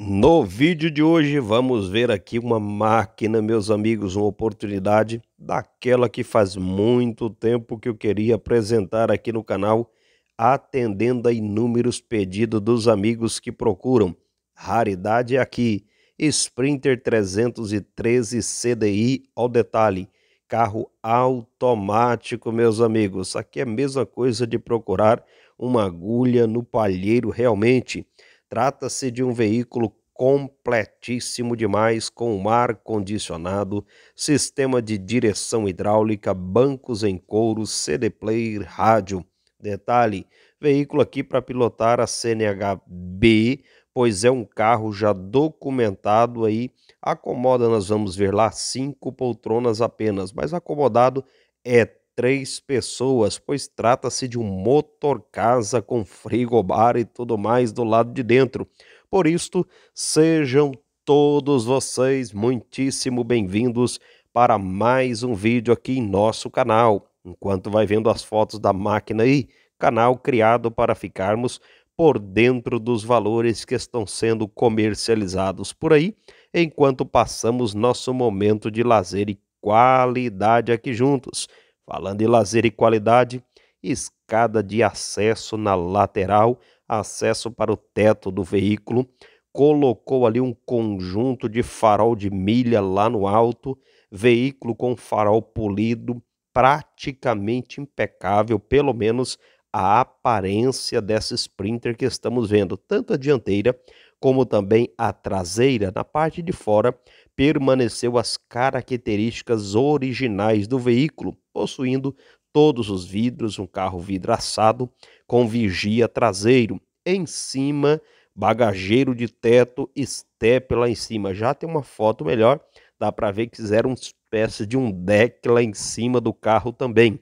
No vídeo de hoje vamos ver aqui uma máquina, meus amigos, uma oportunidade daquela que faz muito tempo que eu queria apresentar aqui no canal, atendendo a inúmeros pedidos dos amigos que procuram. Raridade é aqui, Sprinter 313 CDI ao detalhe, carro automático, meus amigos. Aqui é a mesma coisa de procurar uma agulha no palheiro realmente. Trata-se de um veículo completíssimo demais com um ar condicionado, sistema de direção hidráulica, bancos em couro, CD player, rádio. Detalhe: veículo aqui para pilotar a CNHB, pois é um carro já documentado aí. Acomoda, nós vamos ver lá, cinco poltronas apenas, mas acomodado é três pessoas, pois trata-se de um motor casa com frigobar e tudo mais do lado de dentro. Por isto, sejam todos vocês muitíssimo bem-vindos para mais um vídeo aqui em nosso canal. Enquanto vai vendo as fotos da máquina aí, canal criado para ficarmos por dentro dos valores que estão sendo comercializados por aí, enquanto passamos nosso momento de lazer e qualidade aqui juntos. Falando em lazer e qualidade, escada de acesso na lateral, acesso para o teto do veículo, colocou ali um conjunto de farol de milha lá no alto, veículo com farol polido, praticamente impecável, pelo menos a aparência dessa Sprinter que estamos vendo, tanto a dianteira como também a traseira, na parte de fora, permaneceu as características originais do veículo, possuindo todos os vidros, um carro vidraçado com vigia traseiro. Em cima, bagageiro de teto, estepe lá em cima. Já tem uma foto melhor, dá para ver que fizeram uma espécie de um deck lá em cima do carro também.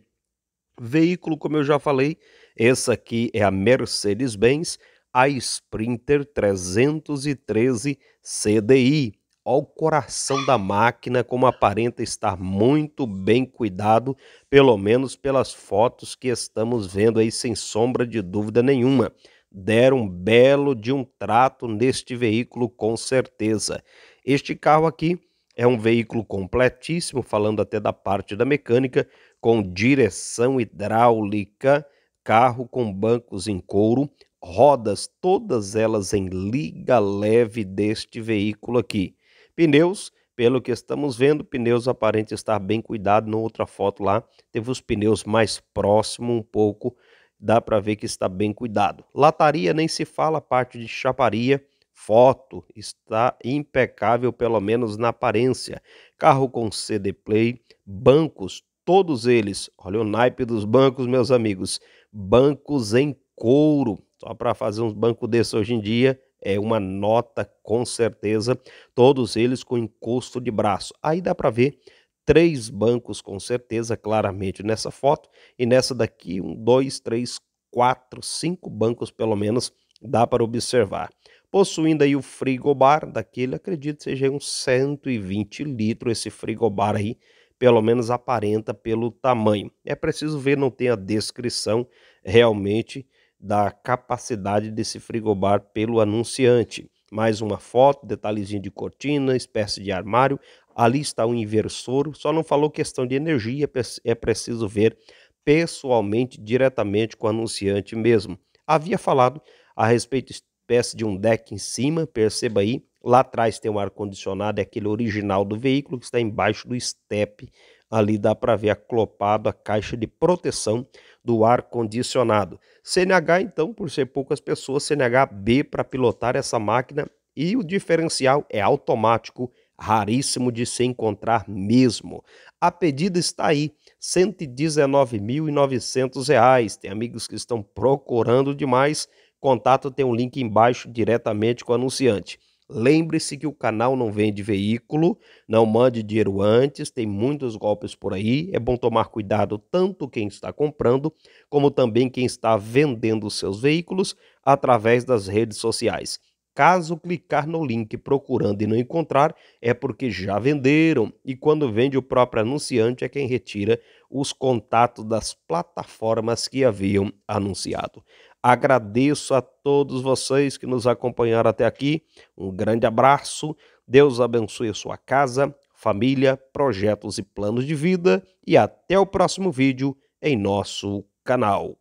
Veículo, como eu já falei, essa aqui é a Mercedes-Benz a Sprinter 313 CDI. Ao coração da máquina, como aparenta estar muito bem cuidado, pelo menos pelas fotos que estamos vendo aí, sem sombra de dúvida nenhuma. Deram um belo de um trato neste veículo, com certeza. Este carro aqui é um veículo completíssimo, falando até da parte da mecânica, com direção hidráulica, carro com bancos em couro, rodas, todas elas em liga leve deste veículo aqui. Pneus, pelo que estamos vendo, pneus aparente estar bem cuidado. Na outra foto lá, teve os pneus mais próximos um pouco, dá para ver que está bem cuidado. Lataria nem se fala, parte de chaparia, foto está impecável, pelo menos na aparência. Carro com CD Play, bancos, todos eles, olha o naipe dos bancos, meus amigos, bancos em couro, só para fazer um banco desse hoje em dia é uma nota com certeza, todos eles com encosto de braço. Aí dá para ver três bancos com certeza claramente nessa foto e nessa daqui um, dois, três, quatro, cinco bancos pelo menos dá para observar. Possuindo aí o frigobar daquele, acredito seja uns 120 litros esse frigobar aí, pelo menos aparenta pelo tamanho. É preciso ver, não tem a descrição realmente da capacidade desse frigobar pelo anunciante. Mais uma foto, detalhezinho de cortina, espécie de armário. Ali está o inversor. Só não falou questão de energia, é, é preciso ver pessoalmente, diretamente com o anunciante mesmo. Havia falado a respeito espécie de um deck em cima, perceba aí. Lá atrás tem um ar-condicionado, é aquele original do veículo que está embaixo do estepe. Ali dá para ver aclopado a caixa de proteção do ar-condicionado. CNH, então, por ser poucas pessoas, CNH B para pilotar essa máquina e o diferencial é automático, raríssimo de se encontrar mesmo. A pedida está aí, R$ 119.900. Tem amigos que estão procurando demais. Contato tem um link embaixo diretamente com o anunciante. Lembre-se que o canal não vende veículo, não mande dinheiro antes, tem muitos golpes por aí. É bom tomar cuidado tanto quem está comprando, como também quem está vendendo seus veículos através das redes sociais. Caso clicar no link procurando e não encontrar, é porque já venderam. E quando vende, o próprio anunciante é quem retira os contatos das plataformas que haviam anunciado. Agradeço a todos vocês que nos acompanharam até aqui. Um grande abraço. Deus abençoe a sua casa, família, projetos e planos de vida. E até o próximo vídeo em nosso canal.